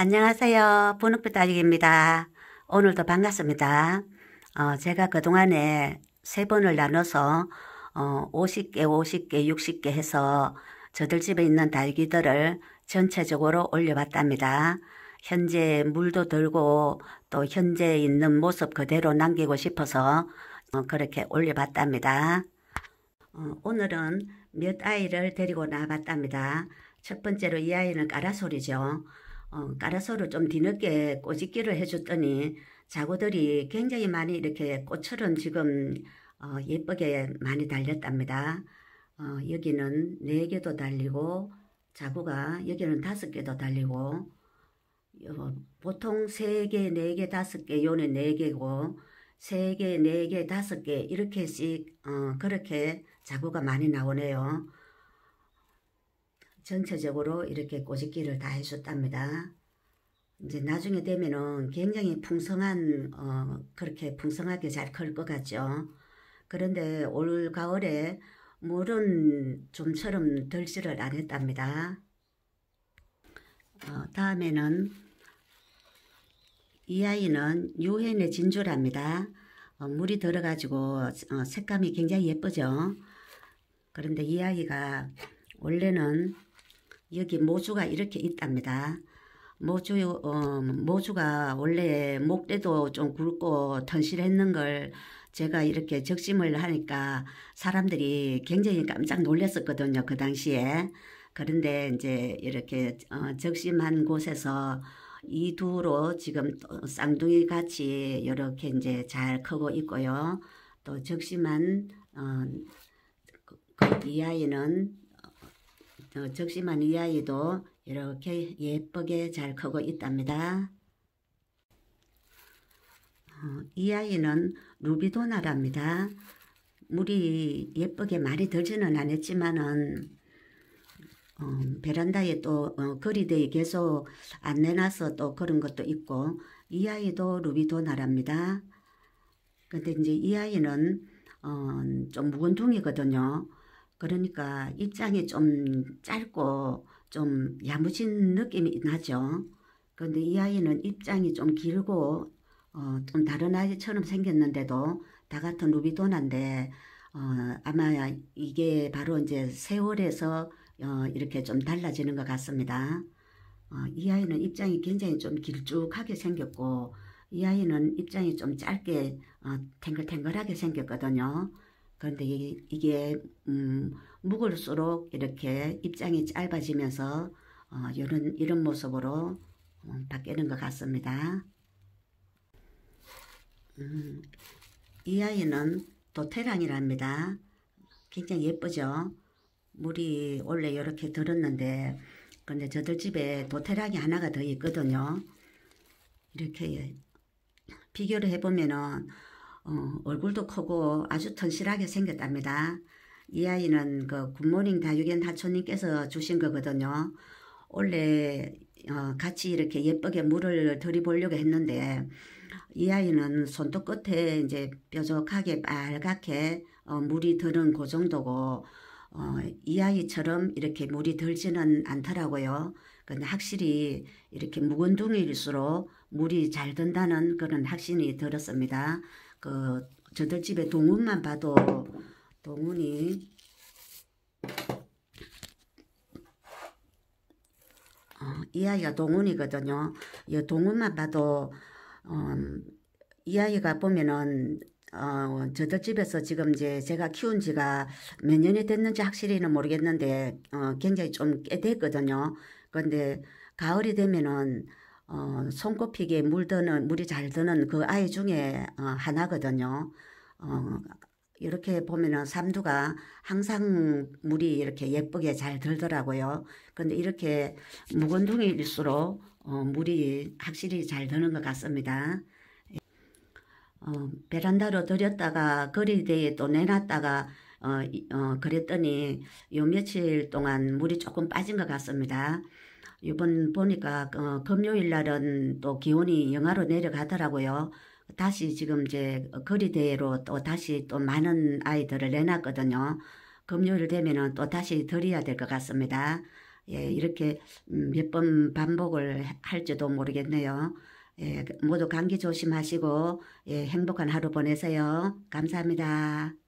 안녕하세요. 분홍빛 다기입니다 오늘도 반갑습니다. 어, 제가 그동안에 세 번을 나눠서 어, 50개, 50개, 60개 해서 저들 집에 있는 달기들을 전체적으로 올려봤답니다. 현재 물도 들고 또 현재 있는 모습 그대로 남기고 싶어서 어, 그렇게 올려봤답니다. 어, 오늘은 몇 아이를 데리고 나왔답니다. 첫 번째로 이 아이는 까라소리죠. 어, 까라소를 좀 뒤늦게 꼬집기를 해줬더니 자구들이 굉장히 많이 이렇게 꽃처럼 지금 어, 예쁘게 많이 달렸답니다. 어, 여기는 4개도 달리고 자구가 여기는 5개도 달리고 어, 보통 3개, 4개, 5개, 요는 4개고 3개, 4개, 5개 이렇게씩 어, 그렇게 자구가 많이 나오네요. 전체적으로 이렇게 꼬집기를 다 해줬답니다. 이제 나중에 되면은 굉장히 풍성한 어 그렇게 풍성하게 잘 클 것 같죠. 그런데 올 가을에 물은 좀처럼 덜지를 안 했답니다. 어 다음에는 이 아이는 유엔의 진주랍니다. 어 물이 들어가지고 어 색감이 굉장히 예쁘죠. 그런데 이 아이가 원래는 여기 모주가 이렇게 있답니다. 모주, 어, 모주가 원래 목대도 좀 굵고 턴실했는 걸 제가 이렇게 적심을 하니까 사람들이 굉장히 깜짝 놀랐었거든요. 그 당시에. 그런데 이제 이렇게 어, 적심한 곳에서 이 두로 지금 쌍둥이 같이 이렇게 이제 잘 크고 있고요. 또 적심한 어, 그, 그이 아이는 어, 적심한 이 아이도 이렇게 예쁘게 잘 크고 있답니다. 어, 이 아이는 루비도나랍니다. 물이 예쁘게 많이 들지는 않았지만은 어, 베란다에 또 어, 거리대에 계속 안 내놔서 또 그런 것도 있고 이 아이도 루비도나랍니다. 근데 이제 이 아이는 어, 좀 묵은둥이거든요. 그러니까 입장이 좀 짧고 좀 야무진 느낌이 나죠. 그런데 이 아이는 입장이 좀 길고 어, 좀 다른 아이처럼 생겼는데도 다 같은 루비도나인데 어, 아마 이게 바로 이제 세월에서 어, 이렇게 좀 달라지는 것 같습니다. 어, 이 아이는 입장이 굉장히 좀 길쭉하게 생겼고 이 아이는 입장이 좀 짧게 어, 탱글탱글하게 생겼거든요. 그런데 이게 음, 묵을수록 이렇게 입장이 짧아지면서 어, 이런, 이런 모습으로 음, 바뀌는 것 같습니다. 음, 이 아이는 도테랑이랍니다 굉장히 예쁘죠? 물이 원래 이렇게 들었는데 근데 저들 집에 도테랑이 하나가 더 있거든요. 이렇게 비교를 해보면은 어, 얼굴도 크고 아주 튼실하게 생겼답니다. 이 아이는 그 굿모닝 다육엔 하초님께서 주신 거거든요. 원래 어, 같이 이렇게 예쁘게 물을 들이보려고 했는데 이 아이는 손톱 끝에 이제 뾰족하게 빨갛게 어, 물이 드는 그 정도고 어, 이 아이처럼 이렇게 물이 들지는 않더라고요. 근데 확실히 이렇게 묵은둥이일수록 물이 잘 든다는 그런 확신이 들었습니다. 그 저들 집에 동훈만 봐도 동훈이 어, 이 아이가 동훈이거든요. 이 동훈만 봐도 어, 이 아이가 보면은 어, 저들 집에서 지금 이제 제가 키운 지가 몇 년이 됐는지 확실히는 모르겠는데 어, 굉장히 좀 꽤 됐거든요. 그런데 가을이 되면은 어, 손꼽히게 물드는 물이 잘 드는 그 아이 중에 어, 하나거든요. 어, 이렇게 보면은 삼두가 항상 물이 이렇게 예쁘게 잘 들더라고요. 그런데 이렇게 묵은둥이일수록 어, 물이 확실히 잘 드는 것 같습니다. 어, 베란다로 들였다가 거리대에 또 내놨다가 어, 어, 그랬더니 요 며칠 동안 물이 조금 빠진 것 같습니다. 이번 보니까 어, 금요일 날은 또 기온이 영하로 내려가더라고요. 다시 지금 이제 거리대회로 또 다시 또 많은 아이들을 내놨거든요. 금요일 되면은 또 다시 드려야 될 것 같습니다. 예, 이렇게 음, 몇번 반복을 할지도 모르겠네요. 예, 모두 감기 조심하시고 예, 행복한 하루 보내세요. 감사합니다.